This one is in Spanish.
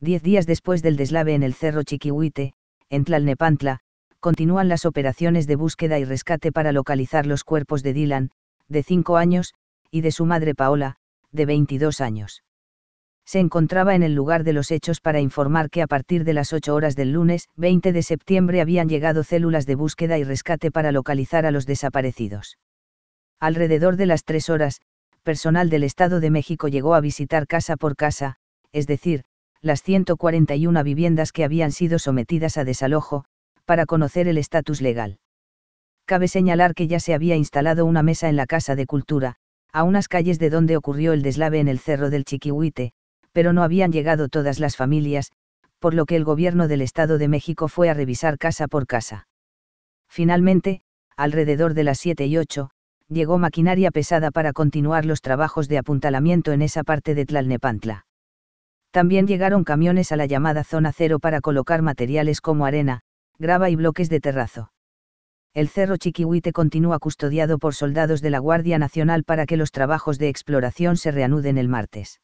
Diez días después del deslave en el Cerro Chiquihuite, en Tlalnepantla, continúan las operaciones de búsqueda y rescate para localizar los cuerpos de Dylan, de 5 años, y de su madre Paola, de 22 años. Se encontraba en el lugar de los hechos para informar que a partir de las 8 horas del lunes 20 de septiembre habían llegado células de búsqueda y rescate para localizar a los desaparecidos. Alrededor de las 3 horas, personal del Estado de México llegó a visitar casa por casa, es decir, las 141 viviendas que habían sido sometidas a desalojo, para conocer el estatus legal. Cabe señalar que ya se había instalado una mesa en la Casa de Cultura, a unas calles de donde ocurrió el deslave en el Cerro del Chiquihuite, pero no habían llegado todas las familias, por lo que el gobierno del Estado de México fue a revisar casa por casa. Finalmente, alrededor de las 7 y 8, llegó maquinaria pesada para continuar los trabajos de apuntalamiento en esa parte de Tlalnepantla. También llegaron camiones a la llamada zona cero para colocar materiales como arena, grava y bloques de terrazo. El cerro Chiquihuite continúa custodiado por soldados de la Guardia Nacional para que los trabajos de exploración se reanuden el martes.